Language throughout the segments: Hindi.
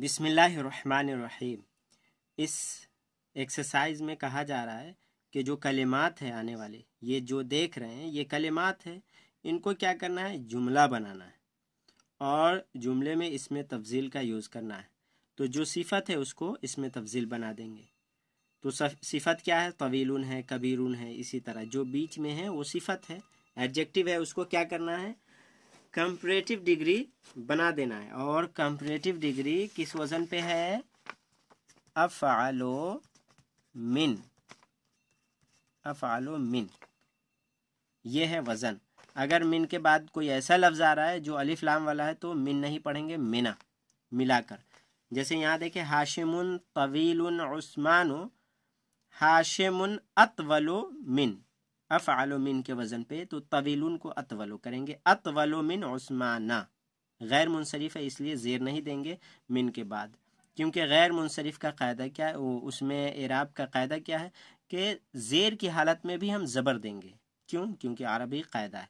बिसमीम इस एक्सरसाइज में कहा जा रहा है कि जो कलिमात है आने वाले ये जो देख रहे हैं ये कलिमात है इनको क्या करना है जुमला बनाना है और जुमले में इसमें तफजील का यूज़ करना है तो जो सिफत है उसको इसमें तफजील बना देंगे तो सिफत क्या है तवील है कबीरून है इसी तरह जो बीच में है वो सिफत है एडजेक्टिव है उसको क्या करना है कंपरेटिव डिग्री बना देना है और कंपरेटिव डिग्री किस वजन पे है अफालो मिन अफालो मिन ये है वज़न अगर मिन के बाद कोई ऐसा लफ्ज़ आ रहा है जो अलिफ लाम वाला है तो मिन नहीं पढ़ेंगे मिना मिलाकर जैसे यहाँ देखे हाशिमुन तवील उस्मान हाशिमुन अतवलो मिन अफ़ालो के वज़न पे तो तवीलून को अतवलो करेंगे अतवलो मिन उस्माना गैर मुनसरफ है इसलिए ज़ेर नहीं देंगे मिन के बाद क्योंकि गैर मुनसरफ का कायदा क्या है उसमें इराब का कायदा क्या है कि ज़ेर की हालत में भी हम ज़बर देंगे क्यों क्योंकि अरबी कायदा है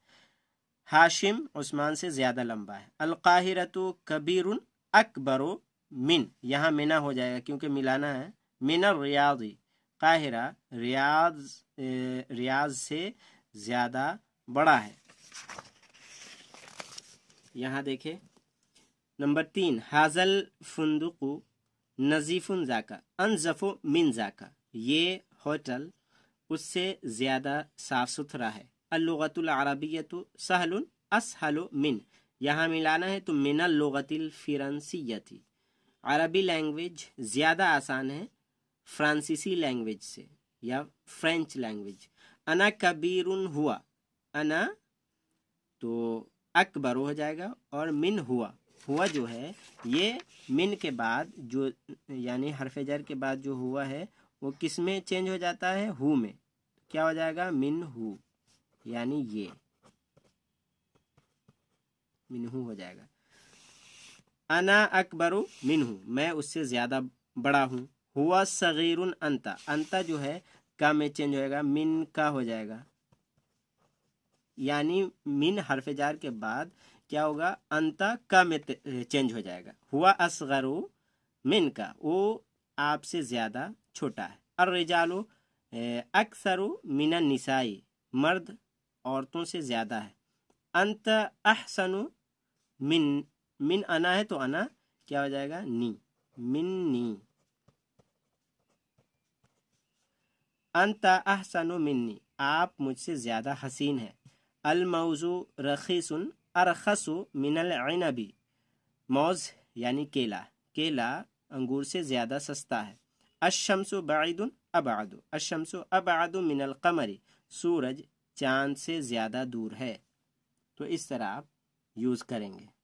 हाशिम उस्मान से ज़्यादा लंबा है अलकाहिरतु कबीर अकबर मिन यहाँ मिना हो जाएगा क्योंकि मिलाना है मिन रियादी काहिरा रियाज रियाज से ज़्यादा बड़ा है यहाँ देखें नंबर तीन हाजल फुंदुकु नजीफुन जाका अनजफो मिन जाका ये होटल उससे ज़्यादा साफ सुथरा है अलगतुल अरबियत सहल असहल मिन यहाँ मिलाना है तो मिनल लगतिल फिरंसीयती अरबी लैंग्वेज ज़्यादा आसान है फ्रांसीसी लैंग्वेज से या फ्रेंच लैंग्वेज अना कबीर हुआ अना तो अकबर हो जाएगा और मिन हुआ हुआ जो है ये मिन के बाद जो यानी हरफ जर के बाद जो हुआ है वो किस में चेंज हो जाता है हु में क्या हो जाएगा मिन हु यानी ये मिनहू हो जाएगा अना अकबरु मिनहू मैं उससे ज़्यादा बड़ा हूँ हुआ सगीर अंता अंता जो है का में चेंज होएगा मिन का हो जाएगा यानी मिन जार के बाद क्या होगा अंता का में चेंज हो जाएगा हुआ असगरु मिन का वो आपसे ज़्यादा छोटा है और रिजालो अक्सर मिना निसाई मर्द औरतों से ज़्यादा है अंत अहसनु मिन मिन अना है तो अना क्या हो जाएगा नी मिन नी अंता अहसनु मिन्नी आप मुझसे ज़्यादा हसीन हैं अलमौजू रखीसन अरखसु मिनल ऐनबी मौज यानी केला केला अंगूर से ज़्यादा सस्ता है अशमसु बादुन अबादु अशमसु अबादु मिनल कमरी सूरज चांद से ज़्यादा दूर है तो इस तरह आप यूज़ करेंगे